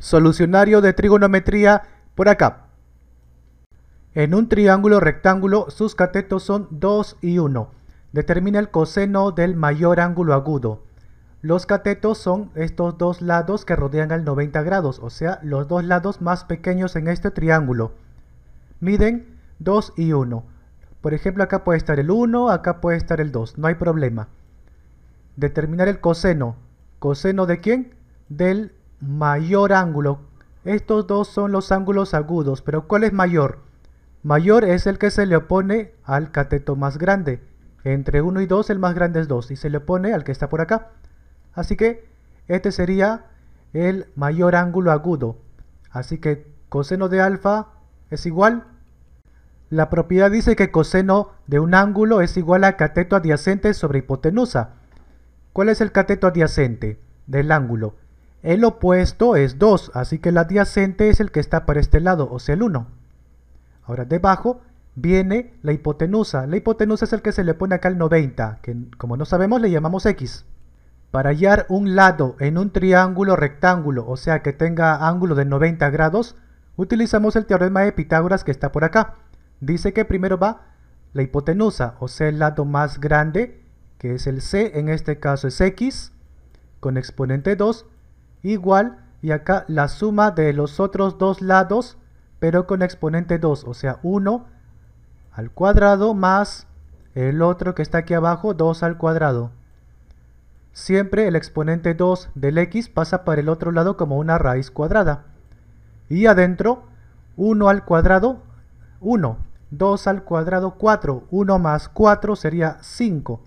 Solucionario de trigonometría por acá. En un triángulo rectángulo sus catetos son 2 y 1. Determina el coseno del mayor ángulo agudo. Los catetos son estos dos lados que rodean al 90 grados, o sea, los dos lados más pequeños en este triángulo. Miden 2 y 1. Por ejemplo, acá puede estar el 1, acá puede estar el 2, no hay problema. Determinar el coseno. ¿Coseno de quién? Del mayor ángulo. Estos dos son los ángulos agudos, pero ¿cuál es mayor? Mayor es el que se le opone al cateto más grande. Entre 1 y 2 el más grande es 2 y se le opone al que está por acá. Así que este sería el mayor ángulo agudo. Así que coseno de alfa es igual. La propiedad dice que coseno de un ángulo es igual al cateto adyacente sobre hipotenusa. ¿Cuál es el cateto adyacente del ángulo? El opuesto es 2, así que el adyacente es el que está para este lado, o sea el 1. Ahora debajo viene la hipotenusa. La hipotenusa es el que se le pone acá el 90, que como no sabemos le llamamos X. Para hallar un lado en un triángulo rectángulo, o sea que tenga ángulo de 90 grados, utilizamos el teorema de Pitágoras que está por acá. Dice que primero va la hipotenusa, o sea el lado más grande, que es el C, en este caso es X, con exponente 2, igual y acá la suma de los otros dos lados pero con exponente 2, o sea 1 al cuadrado más el otro que está aquí abajo 2 al cuadrado. Siempre el exponente 2 del x pasa para el otro lado como una raíz cuadrada. Y adentro 1 al cuadrado 1, 2 al cuadrado 4, 1 más 4 sería 5.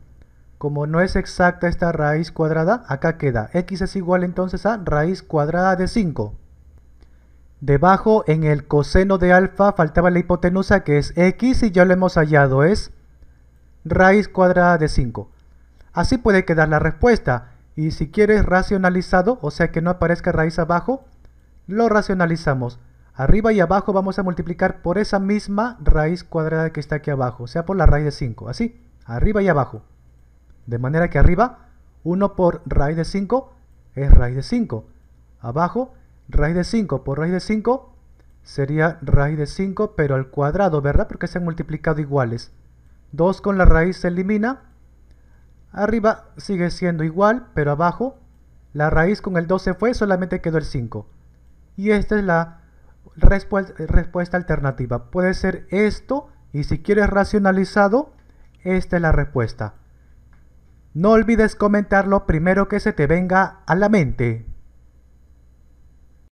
Como no es exacta esta raíz cuadrada, acá queda x es igual entonces a raíz cuadrada de 5. Debajo, en el coseno de alfa, faltaba la hipotenusa que es x y ya lo hemos hallado, es raíz cuadrada de 5. Así puede quedar la respuesta. Y si quieres racionalizado, o sea que no aparezca raíz abajo, lo racionalizamos. Arriba y abajo vamos a multiplicar por esa misma raíz cuadrada que está aquí abajo, o sea por la raíz de 5, así, arriba y abajo. De manera que arriba 1 por raíz de 5 es raíz de 5. Abajo raíz de 5 por raíz de 5 sería raíz de 5 pero al cuadrado, ¿verdad? Porque se han multiplicado iguales. 2 con la raíz se elimina. Arriba sigue siendo igual, pero abajo la raíz con el 2 se fue, solamente quedó el 5. Y esta es la respuesta alternativa. Puede ser esto, y si quieres racionalizado, esta es la respuesta. No olvides comentarlo primero que se te venga a la mente.